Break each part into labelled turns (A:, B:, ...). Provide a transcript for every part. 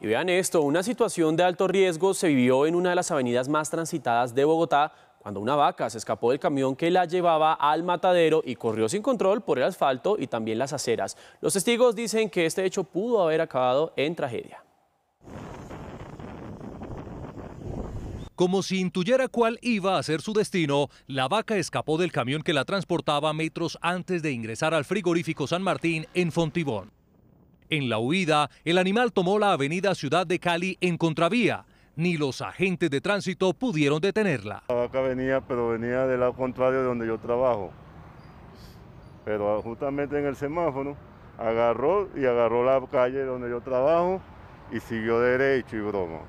A: Y vean esto, una situación de alto riesgo se vivió en una de las avenidas más transitadas de Bogotá cuando una vaca se escapó del camión que la llevaba al matadero y corrió sin control por el asfalto y también las aceras. Los testigos dicen que este hecho pudo haber acabado en tragedia. Como
B: si intuyera cuál iba a ser su destino, la vaca escapó del camión que la transportaba metros antes de ingresar al frigorífico San Martín en Fontibón. En la huida, el animal tomó la avenida Ciudad de Cali en contravía. Ni los agentes de tránsito pudieron detenerla. La
C: vaca venía, pero venía del lado contrario de donde yo trabajo. Pero justamente en el semáforo, agarró y agarró la calle donde yo trabajo y siguió derecho y broma.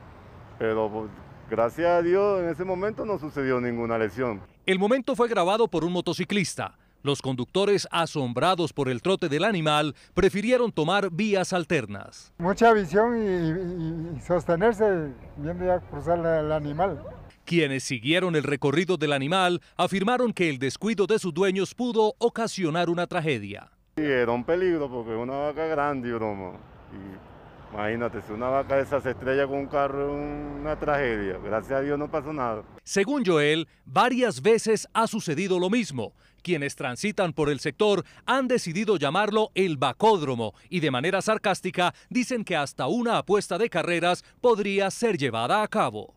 C: Pero pues, gracias a Dios en ese momento no sucedió
B: ninguna lesión. El momento fue grabado por un motociclista. Los conductores, asombrados por el trote del animal, prefirieron tomar vías alternas.
C: Mucha visión y, sostenerse viendo a cruzar el animal.
B: Quienes siguieron el recorrido del animal afirmaron que el descuido de sus dueños pudo ocasionar una tragedia.
C: Sí, era un peligro porque una vaca grande y broma. Imagínate, si una vaca de esas estrella con un carro es una tragedia. Gracias a Dios no pasó nada.
B: Según Joel, varias veces ha sucedido lo mismo. Quienes transitan por el sector han decidido llamarlo el vacódromo y de manera sarcástica dicen que hasta una apuesta de carreras podría ser llevada a cabo.